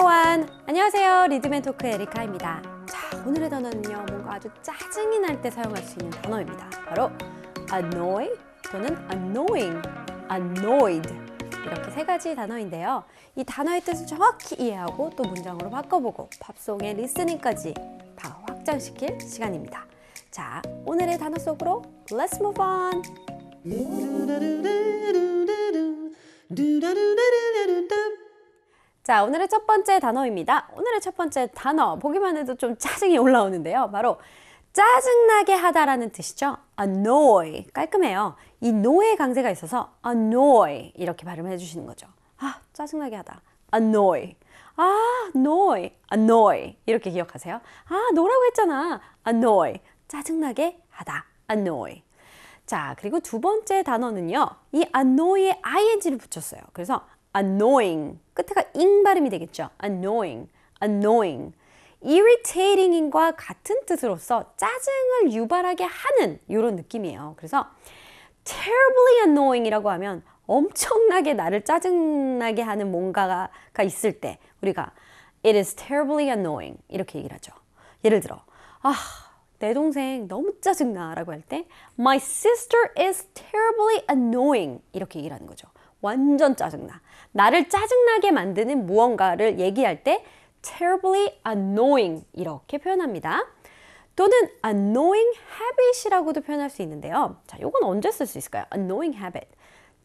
필요한 안녕하세요 리드맨토크 에리카입니다 자 오늘의 단어는요 뭔가 아주 짜증이 날 때 사용할 수 있는 단어입니다 바로 annoy 또는 annoying, annoyed 이렇게 세 가지 단어인데요 이 단어의 뜻을 정확히 이해하고 또 문장으로 바꿔보고 팝송의 리스닝까지 다 확장시킬 시간입니다 자 오늘의 단어 속으로 Let's move on 음. 자, 오늘의 첫 번째 단어입니다. 오늘의 첫 번째 단어, 보기만 해도 좀 짜증이 올라오는데요. 바로 짜증나게 하다라는 뜻이죠. annoy. 깔끔해요. 이 no의 강세가 있어서 annoy 이렇게 발음해 주시는 거죠. 아, 짜증나게 하다. annoy. 아, annoy. annoy. 이렇게 기억하세요. 아, 노라고 했잖아. annoy. 짜증나게 하다. annoy. 자, 그리고 두 번째 단어는요. 이 annoy에 ing를 붙였어요. 그래서 annoying. 끝에가 ing 발음이 되겠죠. annoying, annoying. irritating과 같은 뜻으로서 짜증을 유발하게 하는 이런 느낌이에요. 그래서 terribly annoying이라고 하면 엄청나게 나를 짜증나게 하는 뭔가가 있을 때 우리가 it is terribly annoying 이렇게 얘기를 하죠. 예를 들어 아, 내 동생 너무 짜증나라고 할 때 my sister is terribly annoying 이렇게 얘기를 하는 거죠. 완전 짜증나. 나를 짜증나게 만드는 무언가를 얘기할 때 terribly annoying 이렇게 표현합니다. 또는 annoying habit이라고도 표현할 수 있는데요. 자, 이건 언제 쓸 수 있을까요? annoying habit.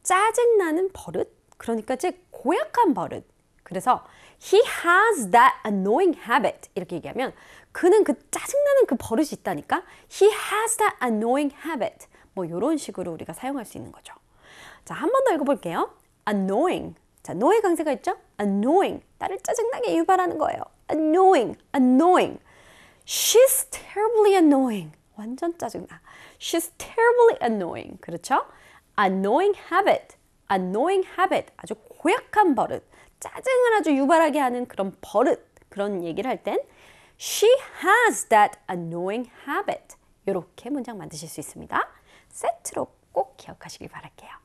짜증나는 버릇. 그러니까 즉 고약한 버릇. 그래서 he has that annoying habit 이렇게 얘기하면 그는 그 짜증나는 그 버릇이 있다니까. he has that annoying habit. 뭐 이런 식으로 우리가 사용할 수 있는 거죠. 자, 한 번 더 읽어볼게요. annoying. 자, 노의 강세가 있죠? annoying. 나를 짜증나게 유발하는 거예요. annoying, annoying. She's terribly annoying. 완전 짜증나. She's terribly annoying. 그렇죠? annoying habit. annoying habit. 아주 고약한 버릇. 짜증을 아주 유발하게 하는 그런 버릇. 그런 얘기를 할 땐 she has that annoying habit. 이렇게 문장 만드실 수 있습니다. 세트로 꼭 기억하시길 바랄게요.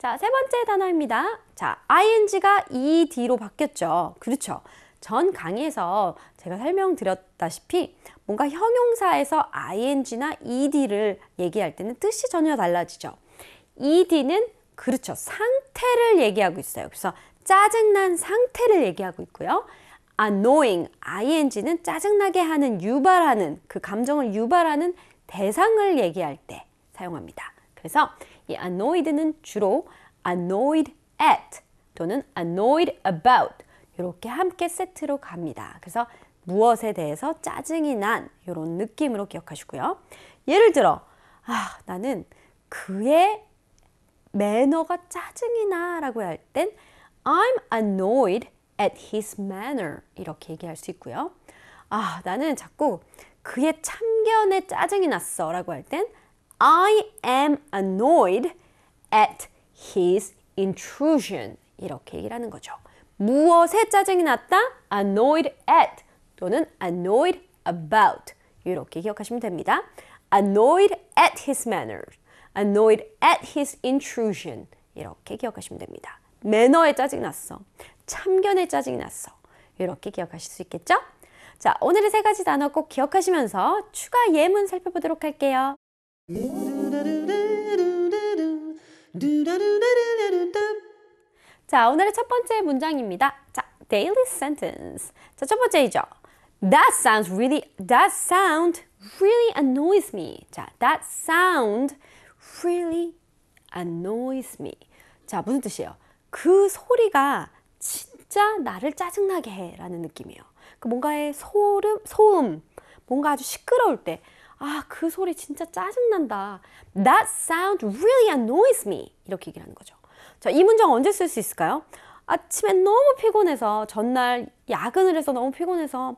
자, 세 번째 단어입니다. 자, ing가 ed로 바뀌었죠. 그렇죠. 전 강의에서 제가 설명드렸다시피 뭔가 형용사에서 ing나 ed를 얘기할 때는 뜻이 전혀 달라지죠. ed는 그렇죠. 상태를 얘기하고 있어요. 그래서 짜증난 상태를 얘기하고 있고요. annoying, ing는 짜증나게 하는, 유발하는, 그 감정을 유발하는 대상을 얘기할 때 사용합니다. 그래서 이 annoyed는 주로 annoyed at 또는 annoyed about 이렇게 함께 세트로 갑니다. 그래서 무엇에 대해서 짜증이 난 이런 느낌으로 기억하시고요. 예를 들어 아 나는 그의 매너가 짜증이 나 라고 할 땐 I'm annoyed at his manner 이렇게 얘기할 수 있고요. 아 나는 자꾸 그의 참견에 짜증이 났어 라고 할땐 I am annoyed at his intrusion. 이렇게 얘기를 하는 거죠. 무엇에 짜증이 났다? annoyed at 또는 annoyed about. 이렇게 기억하시면 됩니다. annoyed at his manners, annoyed at his intrusion. 이렇게 기억하시면 됩니다. 매너에 짜증 났어. 참견에 짜증 났어. 이렇게 기억하실 수 있겠죠? 자, 오늘의 세 가지 단어 꼭 기억하시면서 추가 예문 살펴보도록 할게요. 자, 오늘의 첫 번째 문장입니다. 자, daily sentence. 자, 첫 번째이죠. That sounds really that sound really annoys me. 자, that sound really annoys me. 자, 무슨 뜻이에요? 그 소리가 진짜 나를 짜증나게 해라는 느낌이에요. 그 뭔가의 소름, 소음, 뭔가 아주 시끄러울 때 아, 그 소리 진짜 짜증난다. That sound really annoys me. 이렇게 얘기를 하는 거죠. 자, 이 문장 언제 쓸 수 있을까요? 아침에 너무 피곤해서 전날 야근을 해서 너무 피곤해서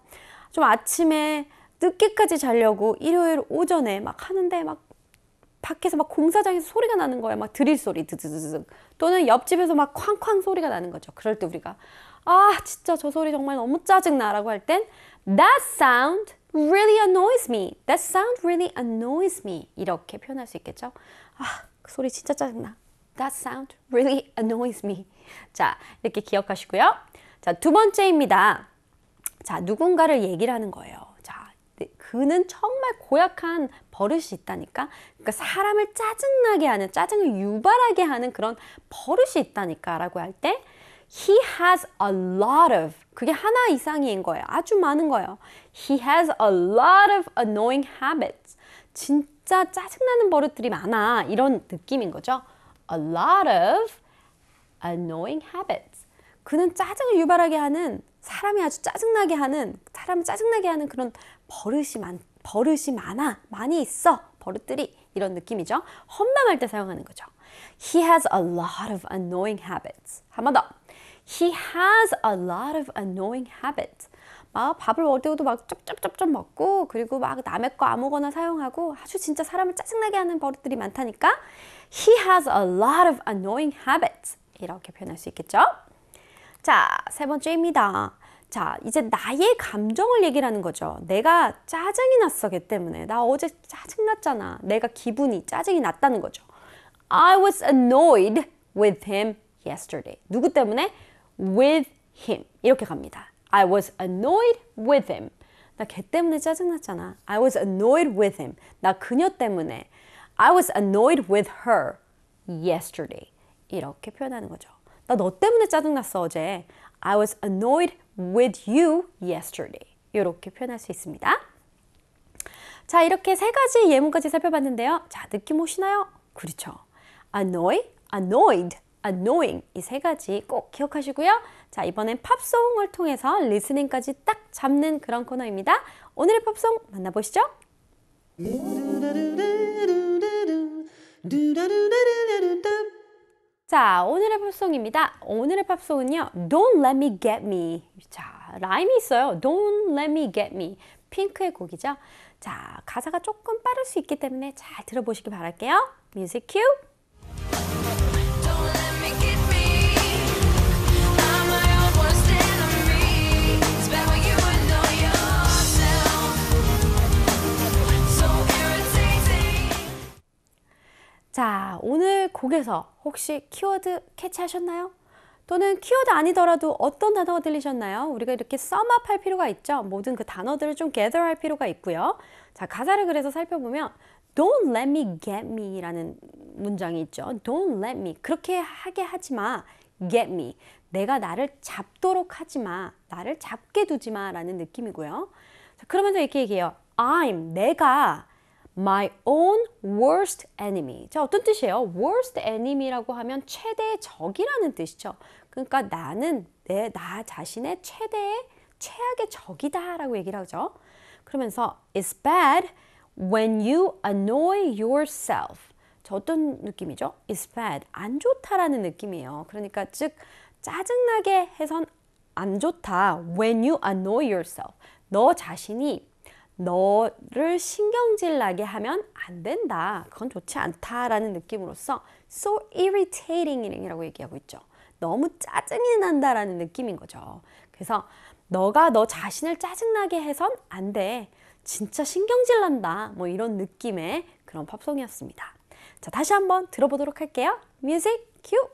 좀 아침에 늦게까지 자려고 일요일 오전에 막 하는데 막 밖에서 막 공사장에서 소리가 나는 거예요. 막 드릴 소리 드드드득 또는 옆집에서 막 쾅쾅 소리가 나는 거죠. 그럴 때 우리가 아 진짜 저 소리 정말 너무 짜증나라고 할 땐 that sound really annoys me. That sound really annoys me. 이렇게 표현할 수 있겠죠? 아, 그 소리 진짜 짜증나. That sound really annoys me. 자, 이렇게 기억하시고요. 자, 두 번째입니다. 자, 누군가를 얘기를 하는 거예요. 자, 네, 그는 정말 고약한 버릇이 있다니까. 그러니까 사람을 짜증나게 하는, 짜증을 유발하게 하는 그런 버릇이 있다니까 라고 할 때, He has a lot of 그게 하나 이상인 거예요. 아주 많은 거예요. He has a lot of annoying habits. 진짜 짜증나는 버릇들이 많아. 이런 느낌인 거죠. A lot of annoying habits. 그는 짜증을 유발하게 하는 사람이 아주 짜증나게 하는 사람 짜증나게 하는 그런 버릇이 많 버릇이 많아. 많이 있어. 버릇들이 이런 느낌이죠. 험담할 때 사용하는 거죠. He has a lot of annoying habits. 한 번 더. He has a lot of annoying habits. 막 밥을 어디고도 막 쩝쩝쩝쩝 먹고 그리고 막 남의 거 아무거나 사용하고 아주 진짜 사람을 짜증나게 하는 버릇들이 많다니까 He has a lot of annoying habits 이렇게 표현할 수 있겠죠? 자, 세 번째입니다. 자, 이제 나의 감정을 얘기 하는 거죠. 내가 짜증이 났어, 걔 때문에. 나 어제 짜증났잖아. 내가 기분이 짜증이 났다는 거죠. I was annoyed with him yesterday. 누구 때문에? with him 이렇게 갑니다. I was annoyed with him. 나 걔 때문에 짜증났잖아. I was annoyed with him. 나 그녀 때문에. I was annoyed with her yesterday. 이렇게 표현하는 거죠. 나 너 때문에 짜증났어 어제. I was annoyed with you yesterday. 이렇게 표현할 수 있습니다. 자, 이렇게 세 가지 예문까지 살펴봤는데요. 자, 느낌 오시나요? 그렇죠. annoy, annoyed, annoying 이 세 가지 꼭 기억하시고요. 자 이번엔 팝송을 통해서 리스닝까지 딱 잡는 그런 코너입니다. 오늘의 팝송 만나보시죠. 자 오늘의 팝송입니다. 오늘의 팝송은요. Don't let me get me. 자 라임이 있어요. Don't let me get me. 핑크의 곡이죠. 자 가사가 조금 빠를 수 있기 때문에 잘 들어보시기 바랄게요. 뮤직 큐. 곡에서 혹시 키워드 캐치하셨나요? 또는 키워드 아니더라도 어떤 단어가 들리셨나요? 우리가 이렇게 썸업 할 필요가 있죠. 모든 그 단어들을 좀 gather 할 필요가 있고요. 자, 가사를 그래서 살펴보면 Don't let me get me 라는 문장이 있죠. Don't let me. 그렇게 하게 하지 마. get me. 내가 나를 잡도록 하지 마. 나를 잡게 두지 마. 라는 느낌이고요. 자, 그러면서 이렇게 얘기해요. I'm. 내가. my own worst enemy. 자, 어떤 뜻이에요? worst enemy라고 하면 최대의 적이라는 뜻이죠. 그러니까 나는 내 나 자신의 최대의 최악의 적이다라고 얘기를 하죠. 그러면서 it's bad when you annoy yourself. 자, 어떤 느낌이죠? it's bad. 안 좋다라는 느낌이에요. 그러니까 즉 짜증나게 해선 안 좋다. when you annoy yourself. 너 자신이 너를 신경질 나게 하면 안 된다. 그건 좋지 않다라는 느낌으로써 so irritating이라고 얘기하고 있죠. 너무 짜증이 난다라는 느낌인 거죠. 그래서 너가 너 자신을 짜증나게 해선 안 돼. 진짜 신경질 난다. 뭐 이런 느낌의 그런 팝송이었습니다. 자, 다시 한번 들어보도록 할게요. 뮤직 큐!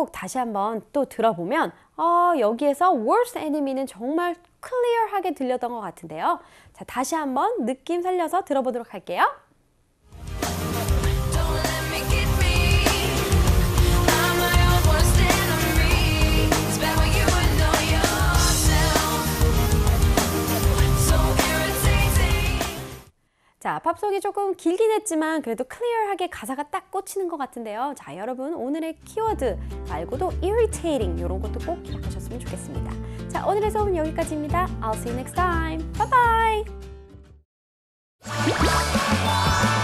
꼭 다시 한번 또 들어보면 어, 여기에서 worst enemy는 정말 클리어하게 들렸던 것 같은데요. 자, 다시 한번 느낌 살려서 들어보도록 할게요. 자, 팝송이 조금 길긴 했지만 그래도 클리어하게 가사가 딱 꽂히는 것 같은데요. 자, 여러분 오늘의 키워드 말고도 irritating 이런 것도 꼭 기억하셨으면 좋겠습니다. 자, 오늘의 소음은 여기까지입니다. I'll see you next time. Bye bye.